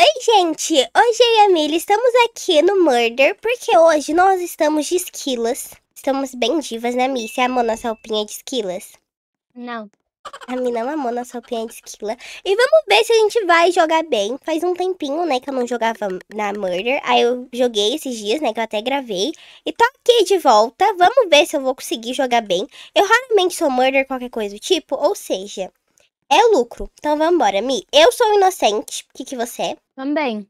Oi, gente! Hoje eu e a Mili estamos aqui no Murder, porque hoje nós estamos de esquilas. Estamos bem divas, né, Mi? Você amou nossa roupinha de esquilas? Não. A mina não amou nossa roupinha de esquila. E vamos ver se a gente vai jogar bem. Faz um tempinho, né, que eu não jogava na Murder. Aí eu joguei esses dias, né, que eu até gravei. E tô aqui de volta. Vamos ver se eu vou conseguir jogar bem. Eu raramente sou Murder, qualquer coisa do tipo. Ou seja, é o lucro. Então vamos embora, Mi. Eu sou inocente. O que, que você é? Também.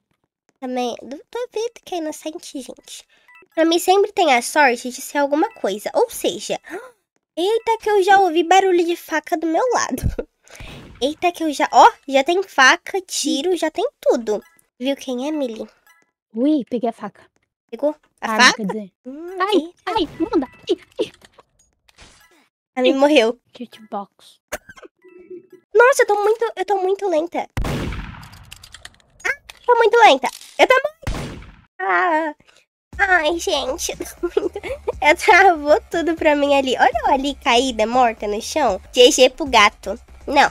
Também. Duvido que é inocente, gente. Pra mim sempre tem a sorte de ser alguma coisa. Ou seja, eita que eu já ouvi barulho de faca do meu lado. Eita que eu já... Ó, oh, já tem faca, tiro, já tem tudo. Viu quem é, Mili? Ui, peguei a faca. Pegou? A ah, faca? dizer. Hum, ai, ai, manda. Ai, ai. Ela Mi morreu. Kitbox. Nossa, eu tô muito. Eu tô muito lenta. Ah, tô muito lenta. Eu tô muito. Ah. Ai, gente, muito... eu travou tudo pra mim ali. Olha eu ali caída, morta no chão. GG pro gato. Não,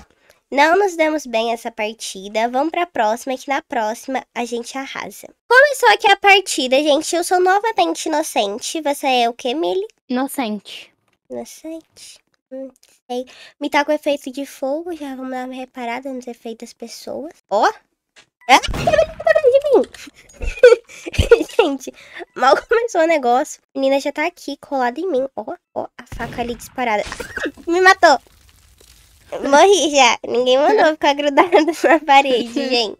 não nos demos bem essa partida. Vamos pra próxima, que na próxima a gente arrasa. Começou aqui a partida, gente. Eu sou novamente inocente. Você é o que, Mili? Inocente. Inocente. Não sei. Me tá com efeito de fogo, já vamos dar uma reparada nos efeitos das pessoas. Ó! Oh. É? Gente, mal começou o negócio. A menina já tá aqui, colada em mim. Ó, oh, ó, oh, a faca ali disparada. Me matou! Morri já. Ninguém mandou ficar grudada na parede, gente.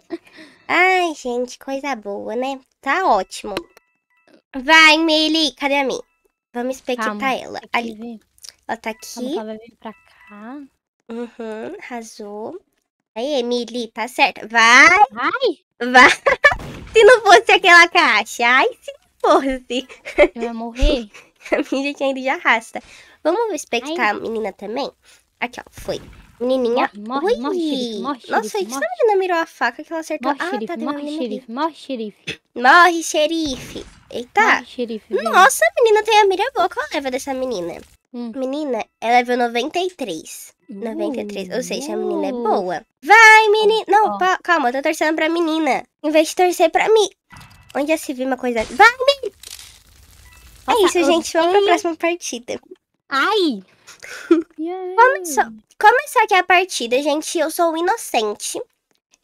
Ai, gente, coisa boa, né? Tá ótimo. Vai, Meili, cadê a mim? Vamos espetar ela. Ali. vem. Ó, tá aqui. Ela vai vir pra cá. Uhum, arrasou. Aí, Emily, tá certo Vai! Vai! Vai! se não fosse aquela caixa. Ai, se fosse. Vai ia morrer. a minha gente ainda já arrasta. Vamos expectar Ai. a menina também? Aqui, ó, foi. Menininha. Morre, morre, morre, xerife, morre xerife, Nossa, xerife, morre. menina mirou a faca que ela acertou. Morre, ah, xerife, tá, morre, xerife, morre, xerife. Morre, xerife. Eita. Morre, xerife, Nossa, a menina tem a mira boa. Qual leva dessa menina? Hum. Menina, ela viu 93. Uh, 93, ou seja, a menina é uh. boa. Vai, menina! Não, oh. calma, eu tô torcendo pra menina. Em vez de torcer pra mim. Onde já se viu uma coisa... Vai, menina! é isso, gente. Vamos pra próxima partida. Ai! Começar. Começou aqui a partida, gente. Eu sou inocente.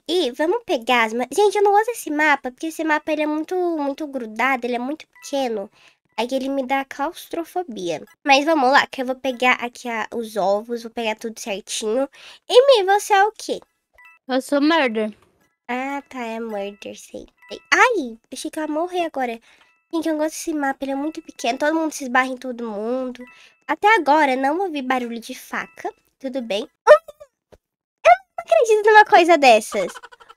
E vamos pegar as... Gente, eu não uso esse mapa, porque esse mapa ele é muito, muito grudado, ele é muito pequeno. Aqui ele me dá claustrofobia. Mas vamos lá, que eu vou pegar aqui a, os ovos, vou pegar tudo certinho. E me, você é o quê? Eu sou murder. Ah, tá, é murder, sei. Ai, achei que ela morrer agora. Gente, eu gosto desse mapa, ele é muito pequeno, todo mundo se esbarra em todo mundo. Até agora, não ouvi barulho de faca, tudo bem. Ah, eu não acredito numa coisa dessas.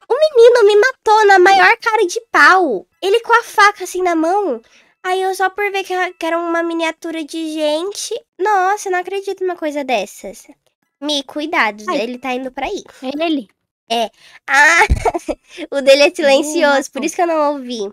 O menino me matou na maior cara de pau. Ele com a faca assim na mão. Aí eu só por ver que era uma miniatura de gente. Nossa, eu não acredito numa coisa dessas. Mi, cuidado, Ai. ele tá indo pra aí. É ele? É. Ah, o dele é silencioso, uh, por isso que eu não ouvi.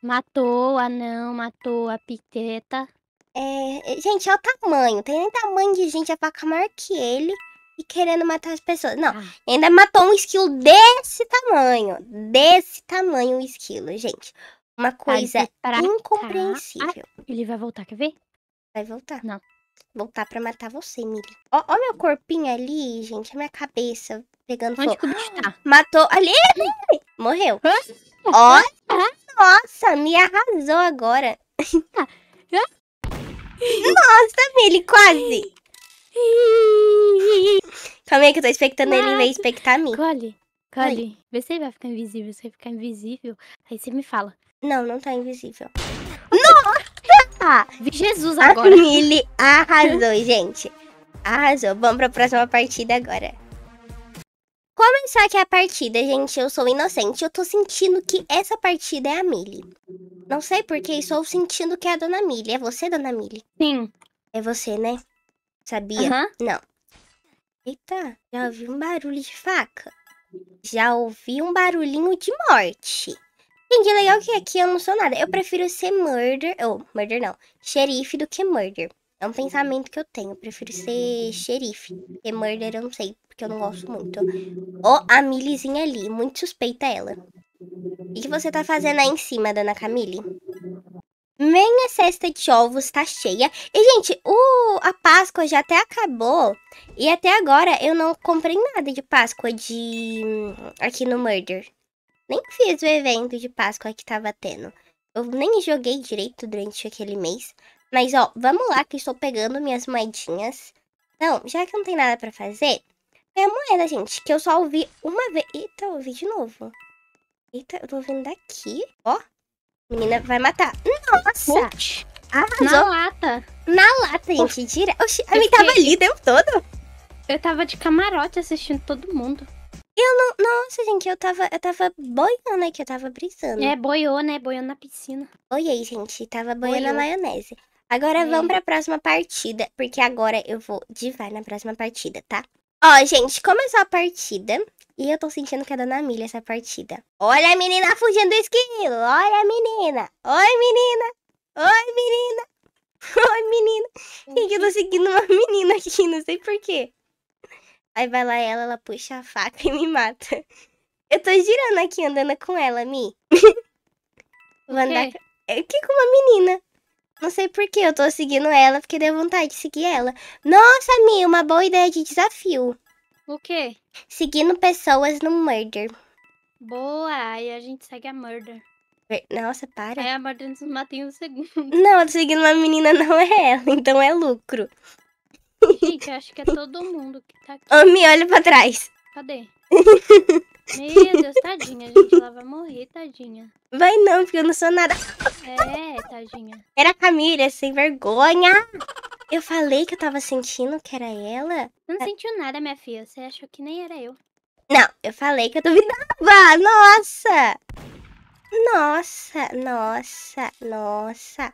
Matou a não, matou a piteta. É, é, gente, olha é o tamanho. Tem nem tamanho de gente, a é vaca maior que ele e querendo matar as pessoas. Não, ah. ainda matou um esquilo desse tamanho. Desse tamanho o um esquilo, gente. Uma coisa é pra incompreensível. Ele vai voltar, quer ver? Vai voltar. Não. Voltar pra matar você, Mili. Ó, ó meu corpinho ali, gente. A minha cabeça pegando Onde fogo. Onde que o tá? Matou. Ali! Morreu. ó. Nossa, me arrasou agora. Tá. Nossa, Mili, quase. Calma aí que eu tô expectando ele em vez expectar a mim. Cole, Cole, Vê se ele vai ficar invisível. Se ele ficar invisível, aí você me fala. Não, não tá invisível. Nossa! Vi Jesus agora. A Mili arrasou, gente. Arrasou. Vamos pra próxima partida agora. Começar aqui a partida, gente. Eu sou inocente. Eu tô sentindo que essa partida é a Mili. Não sei porque estou sentindo que é a Dona Mili. É você, Dona Mili? Sim. É você, né? Sabia? Uhum. Não. Eita, já ouvi um barulho de faca. Já ouvi um barulhinho de morte. Gente, é legal que aqui eu não sou nada. Eu uhum. prefiro ser murder. Ou, oh, murder não. Xerife do que murder. É um uhum. pensamento que eu tenho. Eu prefiro ser uhum. xerife. que murder eu não sei, porque eu não gosto muito. Ó, oh, a Milizinha ali. Muito suspeita ela. O que você tá fazendo aí em cima, dona Camille? Minha cesta de ovos tá cheia. E, gente, o, a Páscoa já até acabou. E até agora eu não comprei nada de Páscoa de hum, aqui no Murder nem fiz o evento de Páscoa que tava tendo. Eu nem joguei direito durante aquele mês. Mas, ó, vamos lá que estou pegando minhas moedinhas. Então, já que não tem nada pra fazer, é a moeda, gente, que eu só ouvi uma vez. Eita, eu ouvi de novo. Eita, eu tô ouvindo daqui, ó. Menina vai matar. Nossa! Ups. Arrasou. Na lata. Na lata, gente. Gira. Oxi, a eu fiquei... tava ali, deu todo. Eu tava de camarote assistindo todo mundo. Eu não. Nossa, gente, eu tava, eu tava boiando aqui, eu tava brisando. É, boiou, né? Boiando na piscina. Boiei, gente. Tava boiando na maionese. Agora É. vamos pra próxima partida, porque agora eu vou vai na próxima partida, tá? Ó, gente, começou a partida. E eu tô sentindo que é da Ana Milha essa partida. Olha a menina fugindo do esquilo. Olha a menina. Oi, menina. Oi, menina. Oi, menina. Gente, eu tô seguindo uma menina aqui, não sei porquê. Aí vai lá ela, ela puxa a faca e me mata. Eu tô girando aqui, andando com ela, Mi. Vou andar... andar fiquei é com uma menina. Não sei por que eu tô seguindo ela, porque deu vontade de seguir ela. Nossa, Mi, uma boa ideia de desafio. O quê? Seguindo pessoas no Murder. Boa, aí a gente segue a Murder. Nossa, para. Aí a Murder nos mata em um segundo. Não, eu tô seguindo uma menina, não é ela, então é lucro. Gente, acho que é todo mundo que tá aqui. Ami, me olha pra trás. Cadê? Meu Deus, tadinha, gente. Ela vai morrer, tadinha. Vai não, porque eu não sou nada. É, tadinha. Era a Camila, sem vergonha. Eu falei que eu tava sentindo que era ela. Não sentiu nada, minha filha. Você achou que nem era eu. Não, eu falei que eu duvidava. Nossa! Nossa, nossa, nossa.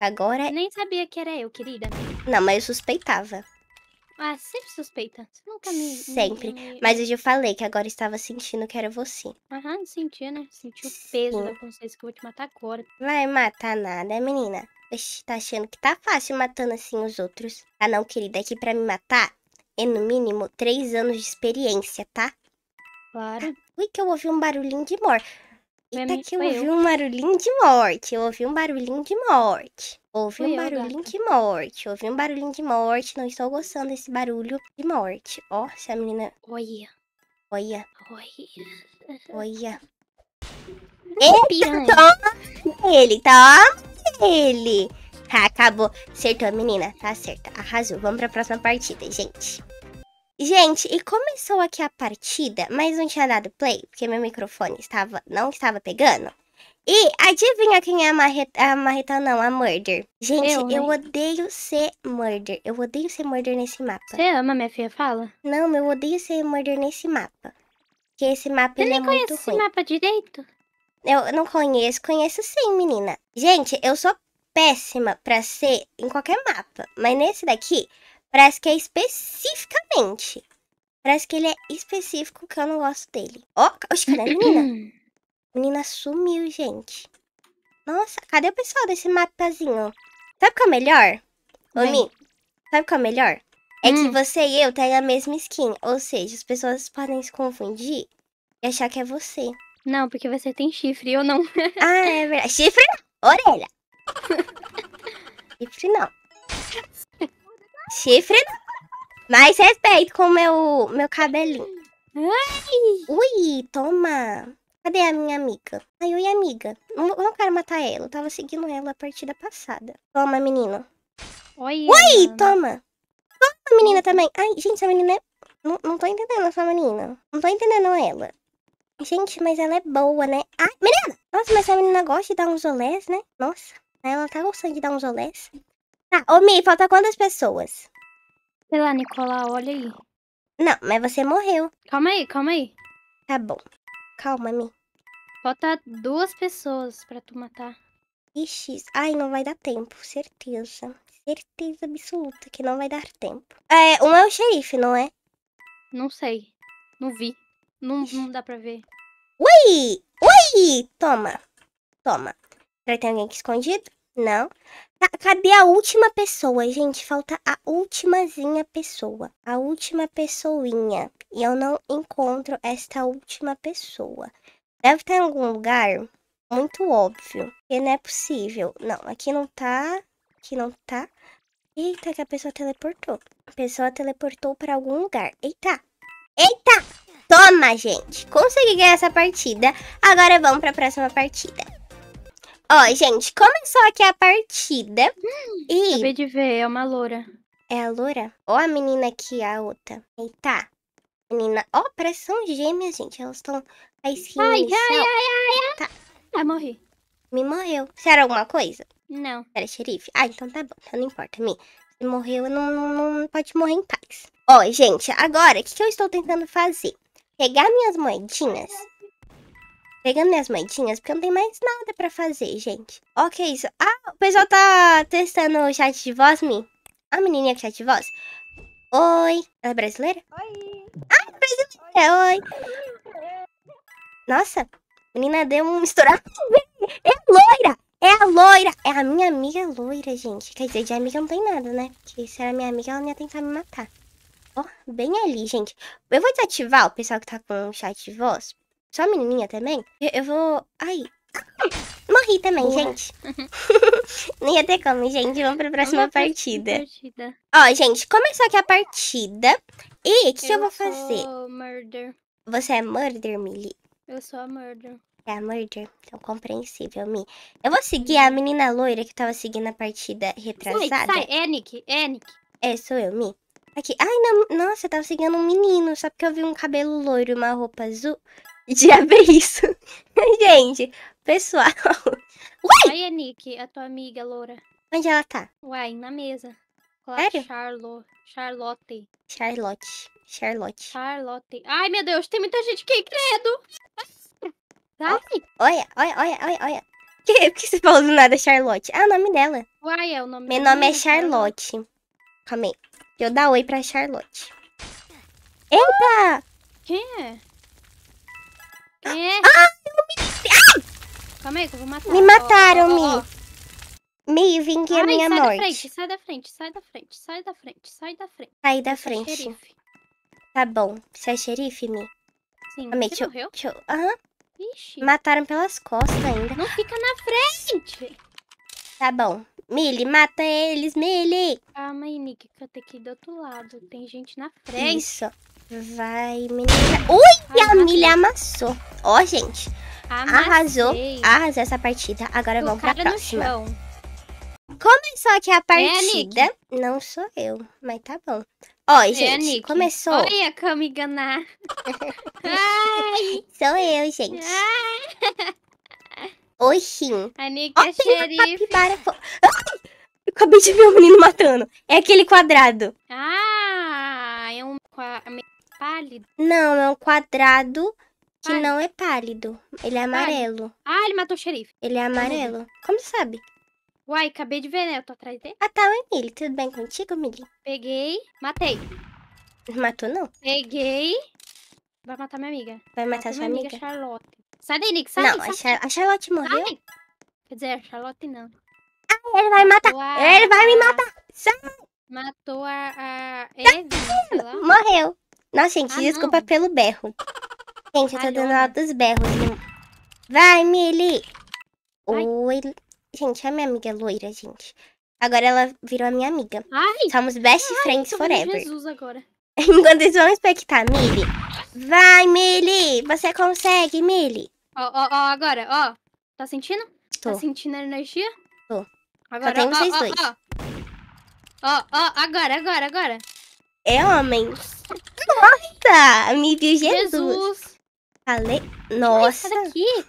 Agora... nem sabia que era eu, querida. Não, mas eu suspeitava. Ah, sempre suspeita. Você nunca me. Sempre. Me... Mas eu já falei que agora estava sentindo que era você. Aham, uhum, sentia, né? Sentiu o peso Sim. da consciência que eu vou te matar agora. Vai matar nada, menina. Oxi, tá achando que tá fácil matando assim os outros? Ah, não, querida, aqui é pra me matar é no mínimo três anos de experiência, tá? Claro. Ui, que eu ouvi um barulhinho de morte. Eita, que eu ouvi um barulhinho de morte. Eu ouvi um barulhinho de morte. Ouvi um barulhinho de morte. Ouvi um barulhinho de morte. Não estou gostando desse barulho de morte. Ó, se a menina. Olha. Olha. Olha. Olha. É toma ele, toma ele. Tá, acabou. Acertou a menina. Tá certo. Arrasou. Vamos pra próxima partida, gente. Gente, e começou aqui a partida, mas não tinha dado play, porque meu microfone estava não estava pegando. E adivinha quem é a marreta, a marreta não, a Murder. Gente, eu, eu odeio ser Murder. Eu odeio ser Murder nesse mapa. Você ama, minha filha? Fala. Não, eu odeio ser Murder nesse mapa. Porque esse mapa é muito ruim. Você esse mapa direito? Eu não conheço, conheço sim, menina. Gente, eu sou péssima pra ser em qualquer mapa. Mas nesse daqui, Parece que é especificamente. Parece que ele é específico que eu não gosto dele. Ó, oh, que cadê a menina? menina sumiu, gente. Nossa, cadê o pessoal desse mapazinho? Sabe o que é o melhor? Ô, Mi, sabe o que é o melhor? É hum. que você e eu tem tá a mesma skin. Ou seja, as pessoas podem se confundir e achar que é você. Não, porque você tem chifre, eu não. ah, é verdade. Chifre não. Orelha. chifre não. Chifre Mais respeito com o meu, meu cabelinho. Ai. Ui, toma. Cadê a minha amiga? Ai, oi, amiga. Não, não quero matar ela. Eu tava seguindo ela a partida passada. Toma, menino. Oi, toma. Toma, menina também. Ai, gente, essa menina é... Não, não tô entendendo essa menina. Não tô entendendo ela. Gente, mas ela é boa, né? Ai, menina! Nossa, mas essa menina gosta de dar uns olés, né? Nossa, ela tá gostando de dar uns olés. Tá, ô Mi, falta quantas pessoas? Sei lá, Nicolau, olha aí. Não, mas você morreu. Calma aí, calma aí. Tá bom. Calma, Mi. Falta duas pessoas pra tu matar. Ixi, ai, não vai dar tempo, certeza. Certeza absoluta que não vai dar tempo. É, um é o xerife, não é? Não sei. Não vi. Não, não dá pra ver. Ui! Ui! Toma. Toma. Será que tem alguém aqui escondido? Não. Cadê a última pessoa, gente? Falta a ultimazinha pessoa. A última pessoinha. E eu não encontro esta última pessoa. Deve estar em algum lugar muito óbvio. Porque não é possível. Não, aqui não tá. Aqui não tá. Eita, que a pessoa teleportou. A pessoa teleportou para algum lugar. Eita! Eita! Toma, gente! Consegui ganhar essa partida. Agora vamos para a próxima partida. Ó, gente, começou aqui a partida. Hum, e... Acabei de ver, é uma loura. É a loura? Ou a menina aqui, a outra? Eita. Menina. Ó, parece são gêmeas, gente. Elas estão. A ai, ai, ai, ai, ai. Tá. Ah, morri. Me morreu. Você era alguma coisa? Não. Era xerife? Ah, então tá bom. Então não importa, me morreu, não, não, não, pode morrer em paz. Ó, gente, agora, o que, que eu estou tentando fazer? Pegar minhas moedinhas Pegando minhas mantinhas, porque não tem mais nada pra fazer, gente. ok isso? Ah, o pessoal tá testando o chat de voz, me A menininha com chat de voz. Oi. Ela é brasileira? Oi. Ah, é brasileira, oi. oi. Nossa, menina deu um misturado. É loira! É a loira! É a minha amiga loira, gente. Quer dizer, de amiga não tem nada, né? Porque se era minha amiga, ela ia tentar me matar. Ó, oh, bem ali, gente. Eu vou desativar o pessoal que tá com o chat de voz. Só a menininha também? Eu, eu vou... Ai. Morri também, gente. Nem ia ter como, gente. Vamos pra próxima Vamos partida. partida. Ó, gente, começou aqui a partida. E o que, que, eu vou fazer? Eu sou murder. Você é murder, Millie? Eu sou a murder. É a murder? Então, compreensível, Mi. Eu vou seguir uhum. a menina loira que tava seguindo a partida retrasada. Sai, sai. É, Nick. É, Nick. É, sou eu, Mi. Aqui. Ai, não. Nossa, eu tava seguindo um menino. Só porque eu vi um cabelo loiro e uma roupa azul. De abrir isso? Gente, pessoal. Uai! Aí, Nick, a tua amiga loura. Onde ela tá? Uai, na mesa. Sério? Charlo... Charlotte. Charlotte. Charlotte. Charlotte. Ai, meu Deus, tem muita gente que credo. Ai. Olha, olha, olha, olha, olha. Que, por que você falou do nada Charlotte? Ah, o nome dela. Uai, é o nome Meu nome é Charlotte. Calma aí. Eu dar oi pra Charlotte. Eita! Quem é? Quem é? Ah, eu me... Ai! Calma aí que eu vou matar. Me mataram, oh, Mi. oh, oh. Me. Me vinguei a minha sai morte. Da frente, sai da frente, sai da frente, sai da frente, sai da frente. Sai da é frente. xerife. Tá bom. Você é xerife, Mi? Sim, Amei, você deixa, deixa, Aham. Mataram pelas costas ainda. Não fica na frente! Tá bom. Mili, mata eles, Mili! Calma aí, Nick, que eu tenho que ir do outro lado. Tem gente na frente. Isso. Vai, menina. Ui, a milha amassou. Ó, oh, gente. Amassei. Arrasou. Arrasou essa partida. Agora vamos pra próxima. Começou aqui a é, partida. É, Não sou eu, mas tá bom. Ó, oh, gente, é, começou. Oi, a Kamiganá. sou eu, gente. Oi, Shin. A Nick oh, é xerife. Capibara... acabei de ver o menino matando. É aquele quadrado. Ah pálido? Não, é um quadrado que não é pálido. Ele é amarelo. Pálido. Ah, ele matou o xerife. Ele é amarelo. Como você sabe? Uai, acabei de ver, né? Eu tô atrás dele. Ah, tá, o Emílio. Tudo bem contigo, Emily? Peguei, matei. Matou, não? Peguei. Vai matar minha amiga. Vai matar Mata sua amiga? amiga Charlotte. Sai daí, Nick, sai. Não, sai. A, Char a Charlotte morreu. Sai. Quer dizer, a Charlotte não. Ah, ele vai matar. A... Ele vai me matar. Sai. Matou a... a... Tá Eve, morreu. Nossa, gente, ah, desculpa não. pelo berro. Gente, eu tô dando aula dos berros. Vai, Mili! Oi. Gente, a minha amiga é loira, gente. Agora ela virou a minha amiga. Ai. Somos best Ai, friends forever. Jesus agora. Enquanto eles vão expectar, Mili. Vai, Mili! Você consegue, Mili! Ó, ó, ó, agora, ó. Oh. Tá sentindo? Tá tô. Tá sentindo a energia? Tô. Agora, Só tem vocês dois. Ó, ó, ó, agora, agora, agora. É homem. Nossa, me viu Jesus. Jesus. Falei... Nossa. Olha aqui.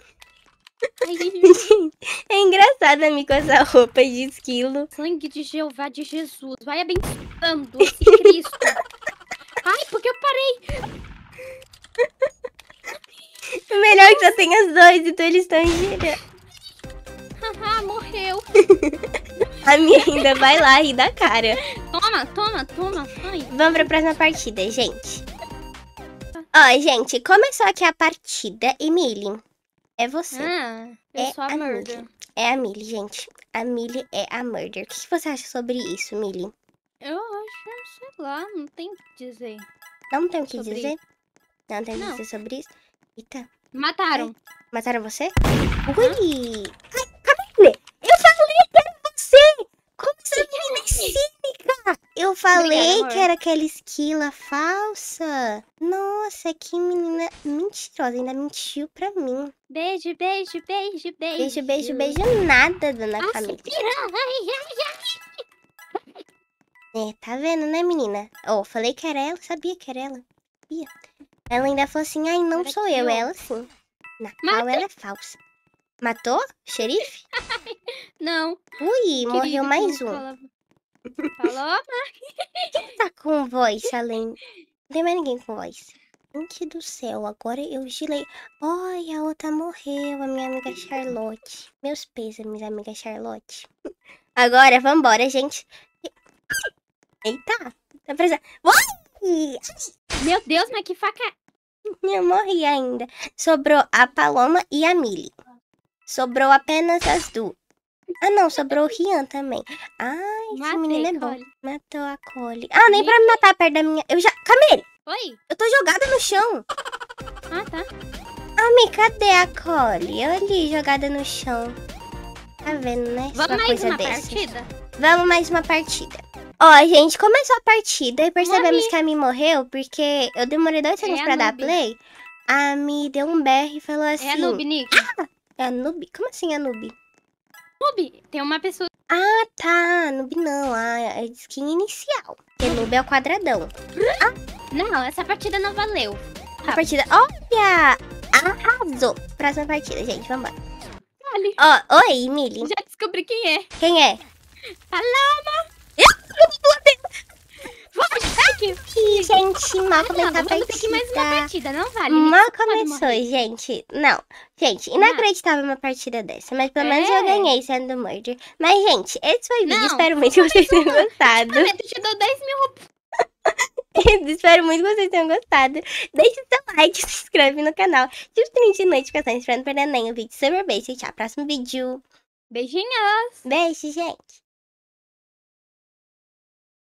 é engraçado, amigo, essa roupa de esquilo. Sangue de Jeová de Jesus. Vai abençoando Cristo. Ai, porque eu parei. Melhor é que já tem as dois, então eles estão em Haha, morreu. A minha ainda vai lá e da cara. Toma, toma, toma. Ai. Vamos pra próxima partida, gente. Ó, gente, começou aqui a partida. Emily, é você. Ah, eu é sou a, a Murder. Millie. É a Millie, gente. A Millie é a Murder. O que, você acha sobre isso, Millie? Eu acho, sei lá, não tem o que dizer. Não tem o que sobre... dizer? Não tem o que dizer sobre isso? Eita. Mataram. Ai, mataram você? Ui! Ai você! Como você menina é cínica! Eu falei Obrigada, que era aquela esquila falsa. Nossa, que menina mentirosa. Ainda mentiu pra mim. Beijo, beijo, beijo, beijo. Beijo, beijo, beijo nada, dona Nossa, Camila. Ai, ai, ai. É, tá vendo, né, menina? Ó, oh, falei que era ela, sabia que era ela. Sabia. Ela ainda falou assim, ai, não sou eu, eu, ela sim. Na Mas... qual é ela é falsa. Matou? Xerife? Não. Ui, morreu mais um. Falou? Quem tá com voz além? Não tem mais ninguém com voz. Gente do céu, agora eu girei. Olha, a outra morreu, a minha amiga Charlotte. Meus pêsames, amiga Charlotte. Agora, vambora, gente. Eita, tá precisando. Meu Deus, mas que faca. Eu morri ainda. Sobrou a Paloma e a Millie. Sobrou apenas as duas. Ah, não, sobrou o Rian também. Ai, Matei, esse menino é bom. Cole. Matou a Cole. Ah, nem Eita. pra me matar perto da minha... Eu já... Camille! Oi? Eu tô jogada no chão. Ah, tá. Ami, cadê a Cole? Eu ali, jogada no chão. Tá vendo, né? Vamos uma mais uma dessas. partida? Vamos mais uma partida. Ó, gente, começou a partida e percebemos que a Mi morreu porque eu demorei dois é segundos é pra dar play. A Mi deu um BR e falou assim... É a assim, Noob, Nick. Ah! É a noob? Como assim a é noob? Noob, tem uma pessoa... Ah, tá. Noob não. Ah, é skin inicial. Porque noob é o quadradão. Ah. Não, essa partida não valeu. A partida... Olha! Arrasou. Próxima partida, gente. Vambora. Vale. oh, oi, Mili. Já descobri quem é. Quem é? Paloma! que. gente, mal começou a partida. mais uma partida, não vale. Mal começou, gente. Não. Gente, ah. inacreditável uma partida dessa. Mas pelo é. menos eu é. ganhei sendo murder. Mas, gente, esse foi o vídeo. Não, Espero muito que vocês tenham gostado. Eu te dou 10 mil Espero muito que vocês tenham gostado. Deixe seu like, se inscreve no canal. Ative o de notificações pra não perder nenhum vídeo. Super beijo e tchau. Próximo vídeo. Beijinhos. Beijo, gente.